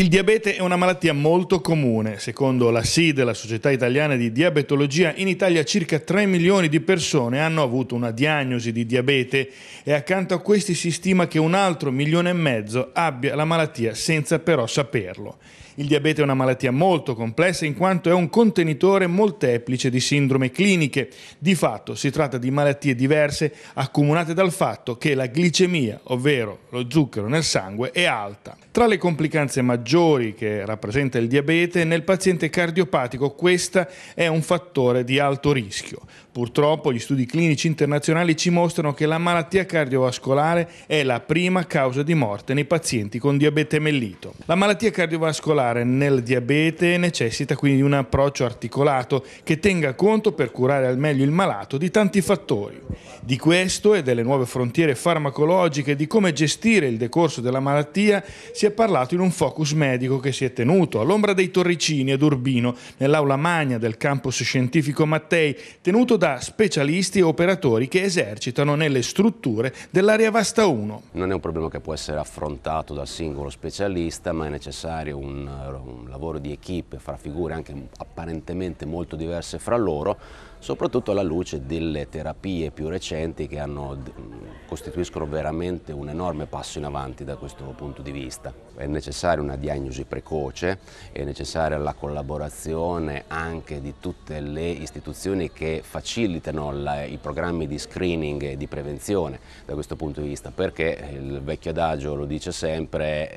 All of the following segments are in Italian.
Il diabete è una malattia molto comune. Secondo la SID, la Società Italiana di Diabetologia, in Italia circa 3 milioni di persone hanno avuto una diagnosi di diabete e accanto a questi si stima che un altro milione e mezzo abbia la malattia senza però saperlo. Il diabete è una malattia molto complessa in quanto è un contenitore molteplice di sindrome cliniche. Di fatto si tratta di malattie diverse accomunate dal fatto che la glicemia, ovvero lo zucchero nel sangue, è alta. Tra le complicanze maggiori maggiori che rappresenta il diabete, nel paziente cardiopatico questo è un fattore di alto rischio. Purtroppo gli studi clinici internazionali ci mostrano che la malattia cardiovascolare è la prima causa di morte nei pazienti con diabete mellito. La malattia cardiovascolare nel diabete necessita quindi di un approccio articolato che tenga conto per curare al meglio il malato di tanti fattori. Di questo e delle nuove frontiere farmacologiche di come gestire il decorso della malattia si è parlato in un focus caucus medico che si è tenuto all'ombra dei Torricini ad Urbino, nell'aula magna del campus scientifico Mattei, tenuto da specialisti e operatori che esercitano nelle strutture dell'area vasta 1. Non è un problema che può essere affrontato dal singolo specialista, ma è necessario un, un lavoro di equip fra figure anche apparentemente molto diverse fra loro soprattutto alla luce delle terapie più recenti che hanno, costituiscono veramente un enorme passo in avanti da questo punto di vista. È necessaria una diagnosi precoce, è necessaria la collaborazione anche di tutte le istituzioni che facilitano la, i programmi di screening e di prevenzione da questo punto di vista, perché il vecchio adagio lo dice sempre,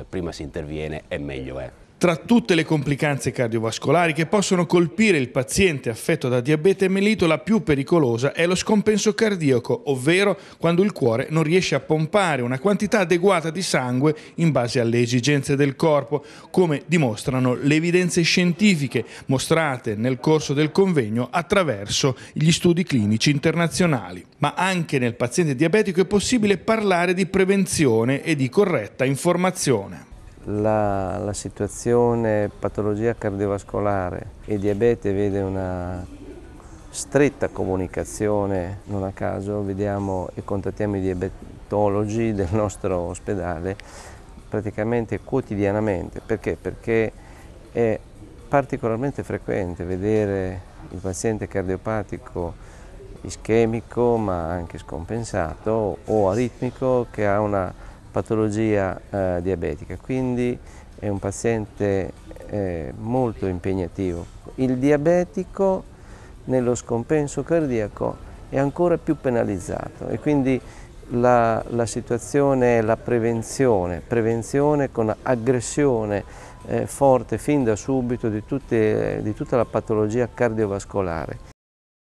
eh, prima si interviene e meglio è. Tra tutte le complicanze cardiovascolari che possono colpire il paziente affetto da diabete mellito, la più pericolosa è lo scompenso cardiaco, ovvero quando il cuore non riesce a pompare una quantità adeguata di sangue in base alle esigenze del corpo, come dimostrano le evidenze scientifiche mostrate nel corso del convegno attraverso gli studi clinici internazionali. Ma anche nel paziente diabetico è possibile parlare di prevenzione e di corretta informazione la, la situazione patologia cardiovascolare e diabete vede una stretta comunicazione, non a caso vediamo e contattiamo i diabetologi del nostro ospedale praticamente quotidianamente. Perché? Perché è particolarmente frequente vedere il paziente cardiopatico ischemico ma anche scompensato o aritmico che ha una patologia eh, diabetica, quindi è un paziente eh, molto impegnativo. Il diabetico nello scompenso cardiaco è ancora più penalizzato e quindi la, la situazione è la prevenzione, prevenzione con aggressione eh, forte fin da subito di, tutte, di tutta la patologia cardiovascolare.